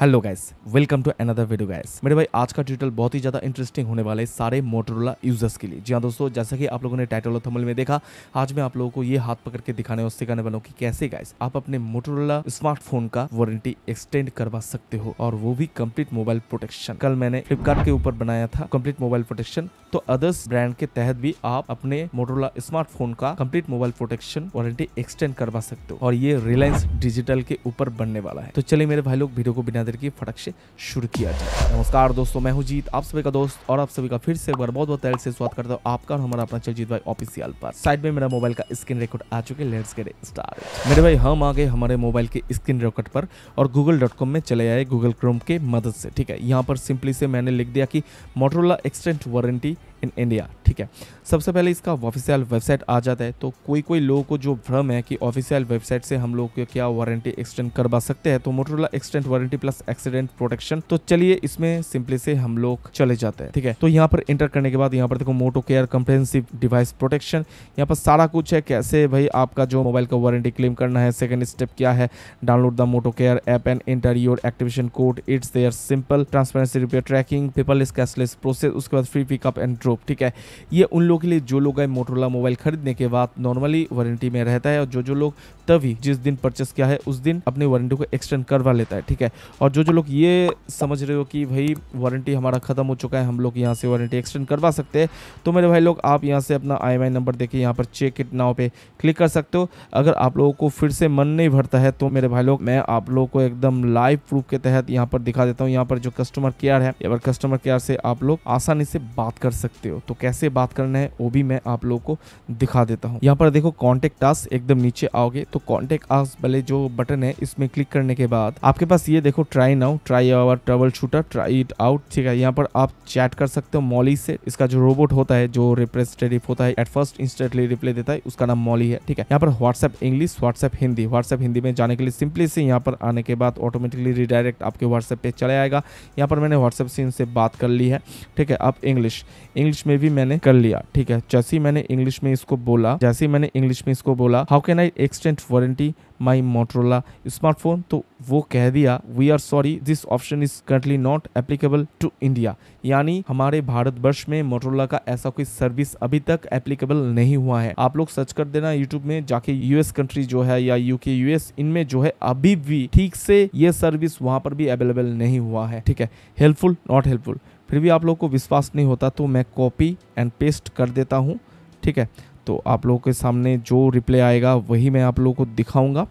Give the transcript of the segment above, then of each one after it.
Hello guys welcome to another video guys मेरे भाई आज का ट्यूटोरियल बहुत ही ज्यादा इंटरेस्टिंग होने वाले सारे मोटरोला यूजर्स के लिए जी हाँ दोस्तों जैसा कि आप लोगों ने टाइटल और थंबनेल में देखा आज मैं आप लोगों को ये हाथ पकड़ के दिखाने और सिखाने वालों की कैसे गाइस आप अपने मोटरोला स्मार्टफोन का वारंटी एक्सटेंड करवा सकते हो और वो भी कम्प्लीट मोबाइल प्रोटेक्शन कल मैंने फ्लिपकार्ट के ऊपर बनाया था कम्प्लीट मोबाइल प्रोटेक्शन तो अदर्स ब्रांड के तहत भी आप अपने मोटरोला स्मार्टफोन का complete mobile protection warranty extend करवा सकते हो और ये रिलायंस डिजिटल के ऊपर बनने वाला है तो चलिए मेरे भाई लोग वीडियो को बिना की फटक से शुरू किया जाए नमस्कार दोस्तों मैं हूँ जीत आप सभी का दोस्त और आप सभी का फिर से बार बहुत बहुत तेल से स्वागत करता हूँ आपका और हमारा अपना चलजीत भाई ऑफिसियल पर साइड में मेरा मोबाइल का स्क्रीन रिकॉर्ड आ चुके लेट्स गेट स्टार्ट मेरे भाई हम आ गए हमारे मोबाइल के स्क्रीन रिकॉर्ड पर और गूगल में चले आए गूगल क्रोम के मदद से ठीक है यहाँ पर सिंपली से मैंने लिख दिया कि Motorola extent warranty in India ठीक है सबसे पहले इसका ऑफिशियल वेबसाइट आ जाता है तो कोई कोई लोगों को जो भ्रम है कि ऑफिशियल वेबसाइट से हम लोग क्या वारंटी एक्सटेंड करवा सकते हैं तो Motorola extend warranty plus accident protection तो चलिए इसमें सिंपली से हम लोग चले जाते हैं ठीक है तो यहाँ पर इंटर करने के बाद यहाँ पर देखो Moto care comprehensive device protection यहाँ पर सारा कुछ है कैसे भाई आपका जो मोबाइल का वारंटी क्लेम करना है सेकेंड स्टेप क्या है download the Moto care app and enter your activation code it's there simple transparency repair tracking paperless cashless process उसके बाद फ्री पिकअप एंड ड्रॉप ठीक है ये उन लोगों के लिए जो लोग मोटरोला मोबाइल खरीदने के बाद नॉर्मली वारंटी में रहता है और जो जो लोग तभी जिस दिन परचेस किया है उस दिन अपने वारंटी को एक्सटेंड करवा लेता है ठीक है और जो जो लोग ये समझ रहे हो कि भाई वारंटी हमारा ख़त्म हो चुका है हम लोग यहाँ से वारंटी एक्सटेंड करवा सकते हैं तो मेरे भाई लोग आप यहाँ से अपना आई नंबर देके यहाँ पर चेक इट नाव पे क्लिक कर सकते हो अगर आप लोगों को फिर से मन नहीं भरता है तो मेरे भाई लोग मैं आप लोगों को एकदम लाइव प्रूफ के तहत यहाँ पर दिखा देता हूँ यहाँ पर जो कस्टमर केयर है कस्टमर केयर से आप लोग आसानी से बात कर सकते हो तो कैसे बात करना है वो भी मैं आप लोगों को दिखा देता हूँ यहाँ पर देखो कॉन्टेक्ट आस एकदम नीचे आओगे तो कॉन्टेक्ट आस वाले जो बटन है इसमें क्लिक करने के बाद आपके पास ये देखो try now try our troubleshooter try it out ठीक है यहाँ पर आप चैट कर सकते हो मॉली से इसका जो रोबोट होता है जो रिप्रेजेंटेटिव होता है एट फर्स्ट इंस्टेंटली रिप्लाई देता है उसका नाम मॉली है ठीक है यहाँ पर WhatsApp English WhatsApp Hindi WhatsApp Hindi में जाने के लिए सिंपली से यहाँ पर आने के बाद ऑटोमेटिकली रिडायरेक्ट आपके व्हाट्सएप पे चले आएगा यहाँ पर मैंने व्हाट्सएप से इनसे बात कर ली है ठीक है अब इंग्लिश इंग्लिश में भी मैंने कर लिया ठीक है जैसे मैंने इंग्लिश में इसको बोला जैसे मैंने इंग्लिश में इसको बोला how can I extend warranty my Motorola smartphone तो वो कह दिया we are sorry this option is currently not applicable to India यानी हमारे भारत वर्ष में मोटरोला का ऐसा कोई सर्विस अभी तक एप्लीकेबल नहीं हुआ है आप लोग सर्च कर देना यूट्यूब में जाके यूएस कंट्री जो है या यूके यूएस इनमें जो है अभी भी ठीक से ये सर्विस वहां पर भी अवेलेबल नहीं हुआ है ठीक है हेल्पफुल नॉट हेल्पफुल फिर भी आप लोग को विश्वास नहीं होता तो मैं कॉपी एंड पेस्ट कर देता हूँ ठीक है तो आप लोगों के सामने जो रिप्लाई आएगा वही मैं आप लोगों को दिखाऊंगा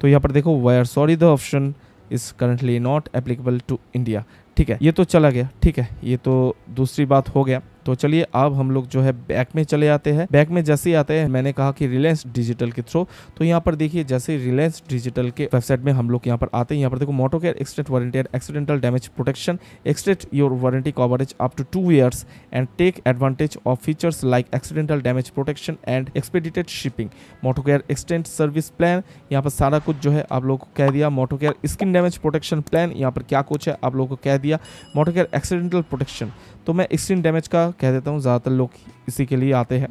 तो यहाँ पर देखो are sorry the option is currently not applicable to India ठीक है ये तो चला गया ठीक है ये तो दूसरी बात हो गया तो चलिए अब हम लोग जो है बैक में चले आते हैं बैक में जैसे ही आते हैं मैंने कहा कि रिलायंस डिजिटल के थ्रू तो यहाँ पर देखिए जैसे रिलायंस डिजिटल के वेबसाइट में हम लोग यहाँ पर आते हैं यहाँ पर देखो Moto care extent warranty and accidental damage protection extent your warranty coverage up to two years and take advantage of features like accidental damage protection and expedited shipping Moto care extent service plan यहाँ पर सारा कुछ जो है आप लोग को कह दिया Moto care skin damage protection plan यहाँ पर क्या कुछ है आप लोग को कह दिया मोटो केयर एक्सीडेंटल प्रोटेक्शन तो मैं स्किन डैमेज का कह देता हूँ ज़्यादातर लोग इसी के लिए आते हैं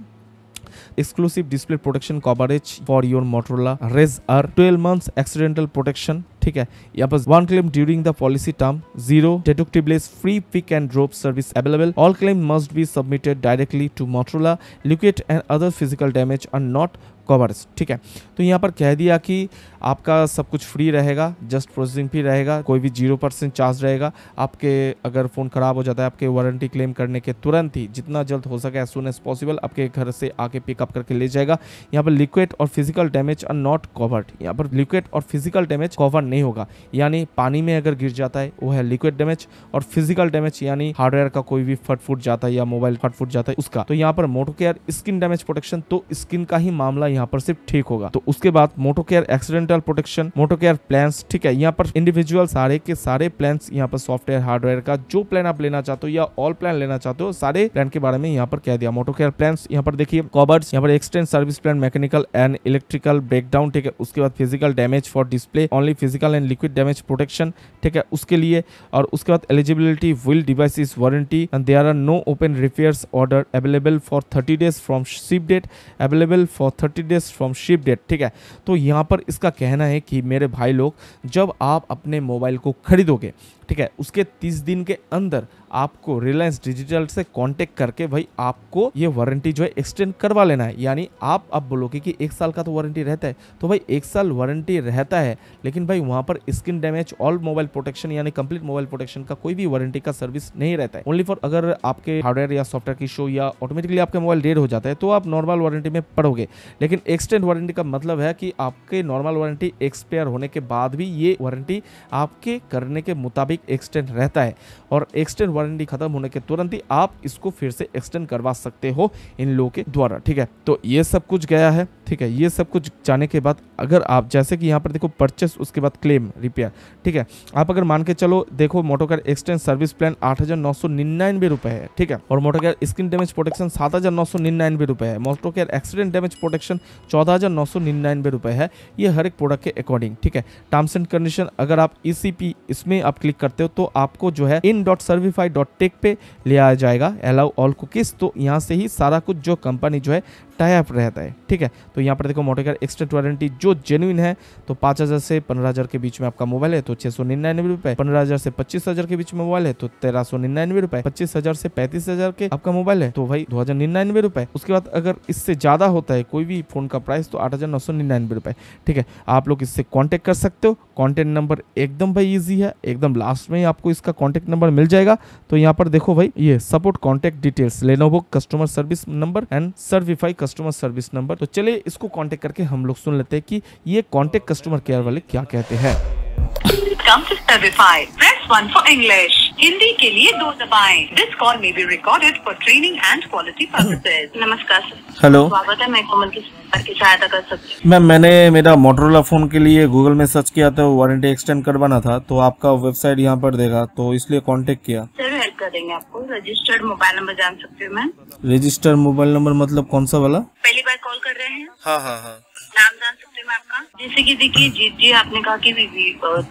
exclusive display protection coverage for your Motorola Razr are twelve months accidental protection ठीक है यहाँ पर one claim during the policy term zero deductibles free pick and drop service available all claim must be submitted directly to Motorola liquid and other physical damage are not covers ठीक है तो यहाँ पर कह दिया कि आपका सब कुछ फ्री रहेगा जस्ट प्रोसेसिंग फी रहेगा कोई भी जीरो परसेंट चार्ज रहेगा आपके अगर फ़ोन ख़राब हो जाता है आपके वारंटी क्लेम करने के तुरंत ही जितना जल्द हो सके एज सुन एज पॉसिबल आपके घर से आके पिकअप करके ले जाएगा यहाँ पर लिक्विड और physical damage are not covered यहाँ पर लिक्विड और फिजिकल डैमेज कवर नहीं होगा यानी पानी में अगर गिर जाता है वो है लिक्विड डैमेज और फिजिकल डैमेज यानी हार्डवेयर का कोई भी फट फूट जाता है या मोबाइल फट फूट जाता है उसका तो यहाँ पर Moto care skin damage protection तो स्किन का ही मामला यहाँ पर सिर्फ ठीक होगा तो उसके बाद Moto care accident environmental protection Moto care plan ठीक है यहाँ पर इंडिविजुअल सारे के सारे प्लान यहाँ पर सॉफ्टवेयर हार्डवेयर का जो प्लान आप लेना चाहते हो या ऑल प्लान लेना चाहते हो सारे प्लान के बारे में यहाँ पर कह दिया मोटो केयर प्लान यहाँ पर देखिए कॉबर्स यहाँ पर extend service plan mechanical and electrical breakdown ठीक है उसके बाद physical damage for display only physical and liquid damage protection ठीक है उसके लिए और उसके बाद eligibility will devices warranty and there are no open repairs order available for thirty days from ship date available for thirty days from ship date ठीक है तो यहाँ पर इसका कहना है कि मेरे भाई लोग जब आप अपने मोबाइल को खरीदोगे ठीक है उसके तीस दिन के अंदर आपको रिलायंस डिजिटल से कांटेक्ट करके भाई आपको ये वारंटी जो है एक्सटेंड करवा लेना है यानी आप अब बोलोगे कि एक साल का तो वारंटी रहता है तो भाई एक साल वारंटी रहता है लेकिन भाई वहाँ पर skin damage all mobile protection यानी कंप्लीट मोबाइल प्रोटेक्शन का कोई भी वारंटी का सर्विस नहीं रहता है ओनली फॉर अगर आपके हार्डवेयर या सॉफ्टवेयर की शो या ऑटोमेटिकली आपका मोबाइल डेड हो जाता है तो आप नॉर्मल वारंटी में पड़ोगे लेकिन एक्सटेंड वारंटी का मतलब है कि आपके नॉर्मल वारंटी एक्सपायर होने के बाद भी ये वारंटी आपके करने के मुताबिक एक्सटेंड रहता है और एक्सटेंड वारंटी खत्म होने के तुरंत ही आप इसको फिर से एक्सटेंड करवा सकते हो इन लोगों के द्वारा ठीक है तो ये सब कुछ गया है ठीक है ये सब कुछ जाने के बाद अगर आप जैसे कि यहाँ पर देखो परचेस उसके बाद क्लेम रिपेयर ठीक है आप अगर मान के चलो देखो मोटोकार एक्सटेंड सर्विस प्लान आठ हज़ार नौ सौ निन्यानवे रुपये है ठीक है और मोटोकार स्क्रीन डैमेज प्रोटेक्शन सात हज़ार नौ सौ निन्यानवे रुपये है मोटोकेयर एक्सीडेंट डैमेज प्रोटेक्शन चौदह हज़ार नौ सौ निन्यानवे रुपये है ये हर एक प्रोडक्ट के अकॉर्डिंग ठीक है टर्म्स एंड कंडीशन अगर आप ई e इसमें आप क्लिक करते हो तो आपको जो है in dot Servify dot tech पे ले आया जाएगा अलाउ ऑल कुकीज तो यहाँ से ही सारा कुछ जो कंपनी जो है टाइप रहता है ठीक है तो यहाँ पर देखो मोटो कार एक्सटेंट वारंटी जो जेन्यून है तो पाँच हज़ार से पंद्रह हज़ार के बीच में आपका मोबाइल है तो छः सौ निन्यानवे रुपये पंद्रह हज़ार से पच्चीस हज़ार के बीच में मोबाइल है तो तेरह सौ निन्यानवे रुपये पच्चीस हज़ार से पैंतीस हज़ार के आपका मोबाइल है तो भाई दो हज़ार निन्यानवे रुपये उसके बाद अगर इससे ज़्यादा होता है कोई भी फ़ोन का प्राइस तो आठ हज़ार नौ सौ निन्यानवे रुपये ठीक है आप लोग इससे कॉन्टैक्ट कर सकते हो कॉन्टैक्ट नंबर एकदम भाई ईजी है एकदम लास्ट में आपको इसका कॉन्टैक्ट नंबर मिल जाएगा तो यहाँ पर देखो भाई ये support contact details Lenovo customer service number and Servify customer service number तो चलिए इसको कॉन्टेक्ट करके हम लोग सुन लेते हैं कि ये कॉन्टेक्ट कस्टमर केयर वाले क्या कहते हैं come to certify. Press 1 for English. Hindi के लिए दो दबाएं। This call may be recorded for training and quality purposes. नमस्कार सर। हेलो। स्वागत है मैं कोमल की सहायता कर सकती मैम मैंने मेरा मोटरोला फोन के लिए गूगल में सर्च किया था वारंटी एक्सटेंड करवाना था तो आपका वेबसाइट यहाँ पर देगा तो इसलिए कांटेक्ट किया सर हेल्प कर देंगे आपको रजिस्टर्ड मोबाइल नंबर जान सकते हो मैम रजिस्टर्ड मोबाइल नंबर मतलब कौन सा वाला पहली बार कॉल कर रहे हैं हाँ हाँ हाँ नाम जान सकते आपका जैसे कि देखिए जी जी आपने कहा कि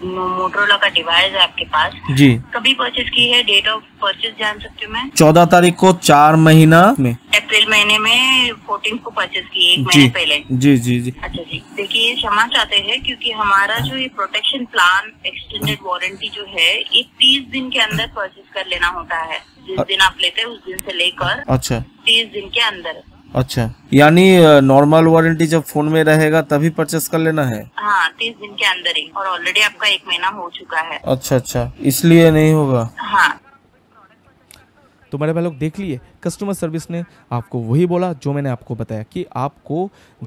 मोटरोला का डिवाइस है आपके पास जी कभी परचेज की है डेट ऑफ परचेज जान सकती हूँ मैं चौदह तारीख को चार महीना में अप्रैल महीने में फोर्टीन को परचेज की एक महीने पहले जी जी जी अच्छा जी देखिए क्षमा चाहते हैं क्योंकि हमारा जो ये प्रोटेक्शन प्लान एक्सटेंडेड वारंटी जो है ये तीस दिन के अंदर परचेज कर लेना होता है जिस दिन आप लेते हैं उस दिन से लेकर अच्छा तीस दिन के अंदर अच्छा यानी नॉर्मल वारंटी जब फोन में रहेगा तभी परचेस कर लेना है हाँ तीस दिन के अंदर ही और ऑलरेडी आपका एक महीना हो चुका है अच्छा अच्छा इसलिए नहीं होगा हाँ तो मेरे भाई लोग देख लिए कस्टमर सर्विस ने आपको वही बोला जो मैंने आपको बताया कि आपको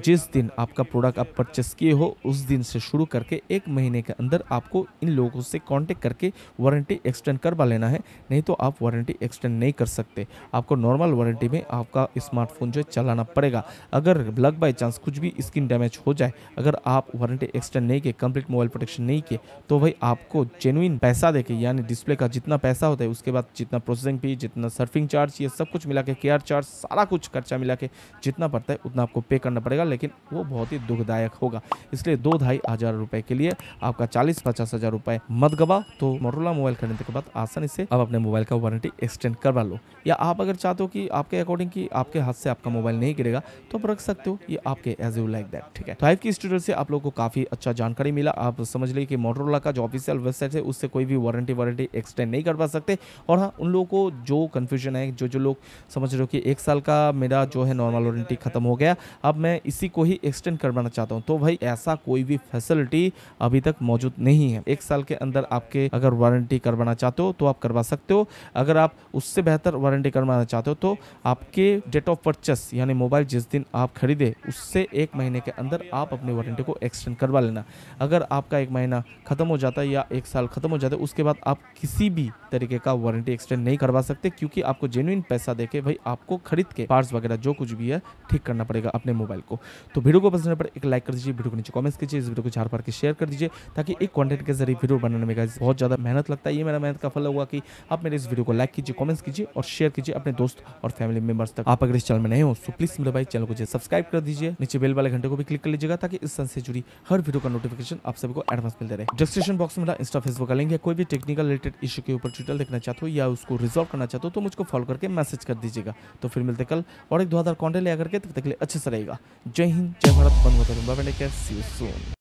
जिस दिन आपका प्रोडक्ट आप परचेस किए हो उस दिन से शुरू करके एक महीने के अंदर आपको इन लोगों से कांटेक्ट करके वारंटी एक्सटेंड करवा लेना है नहीं तो आप वारंटी एक्सटेंड नहीं कर सकते आपको नॉर्मल वारंटी में आपका स्मार्टफोन जो है चलाना पड़ेगा अगर लग बाई चांस कुछ भी स्क्रीन डैमेज हो जाए अगर आप वारंटी एक्सटेंड नहीं किए कंप्लीट मोबाइल प्रोटेक्शन नहीं किए तो भाई आपको जेनुइन पैसा देके यानी डिस्प्ले का जितना पैसा होता है उसके बाद जितना प्रोसेसिंग भी जितना सर्फिंग चार्ज ये सब कुछ मिला के के चार्ज सारा कुछ खर्चा मिला के जितना पड़ता है उतना आपको पे करना पड़ेगा लेकिन वो बहुत ही दुखदायक होगा इसलिए दो ढाई हज़ार रुपए के लिए आपका चालीस पचास हज़ार रुपए मत गवा तो मोटोला मोबाइल खरीदने के बाद आसानी से आप अपने मोबाइल का वारंटी एक्सटेंड करवा लो या आप अगर चाहते हो कि आपके अकॉर्डिंग की आपके हाथ से आपका मोबाइल नहीं गिरेगा तो आप रख सकते हो ये आपके एज यू लाइक दैट ठीक है फाइव तो की स्टूडियो से आप लोग को काफी अच्छा जानकारी मिला आप समझ लीजिए कि मोटरोला का जो ऑफिशियल वेबसाइट है उससे कोई भी वारंटी वारंटी एक्सटेंड नहीं करवा सकते और हाँ उन लोगों को जो कन्फ्यूजन है जो जो लोग समझ रहे हो कि एक साल का मेरा जो है नॉर्मल वारंटी ख़त्म हो गया अब मैं इसी को ही एक्सटेंड करवाना चाहता हूँ तो भाई ऐसा कोई भी फैसिलिटी अभी तक मौजूद नहीं है एक साल के अंदर आपके अगर वारंटी करवाना चाहते हो तो आप करवा सकते हो अगर आप उससे बेहतर वारंटी करवाना चाहते हो तो आपके डेट ऑफ परचेस यानी मोबाइल जिस दिन आप खरीदे उससे एक महीने के अंदर आप अपनी वारंटी को एक्सटेंड करवा लेना अगर आपका एक महीना ख़त्म हो जाता है या एक साल ख़त्म हो जाता है उसके बाद आप किसी भी तरीके का वारंटी एक्सटेंड नहीं करवा सकते क्योंकि क्योंकि आपको जेनुइन पैसा देके भाई आपको खरीद के पार्ट्स वगैरह जो कुछ भी है ठीक करना पड़ेगा अपने मोबाइल को तो वीडियो को पसंद पर एक लाइक कर दीजिए वीडियो को नीचे कमेंट्स कीजिए इस वीडियो को चार पार के शेयर कर दीजिए ताकि एक कॉन्टेंट के जरिए वीडियो बनाने में बहुत ज़्यादा मेहनत लगता है ये मेरा मेहनत का फल हुआ कि आप मेरे इस वीडियो को लाइक कीजिए कॉमेंट्स कीजिए और शेयर कीजिए अपने दोस्त और फैमिली मेंबर्स तक आप अगर इस चैनल में नए हो तो प्लीज़ मेरे भाई चैनल को सब्सक्राइब कर दीजिए नीचे बेल वाले घंटे को भी क्लिक कर लीजिएगा ताकि इस से जुड़ी हर वीडियो का नोटिफिकेशन आप सभी को एडवांस मिलते रहे डिस्क्रिप्शन बॉक्स में इंस्टा फेसबुक का लिंक है कोई भी टेक्निकल रिलेटेड इशू के ऊपर ट्यूटल देखना चाहते हो या उसको रिजॉल्व करना चाहते हो तो तो मुझको फॉलो करके मैसेज कर दीजिएगा तो फिर मिलते कल और एक हज़ार कॉन्टेंट ले के तब तक के लिए अच्छे से रहेगा जय हिंद जय भारत बंद होता सी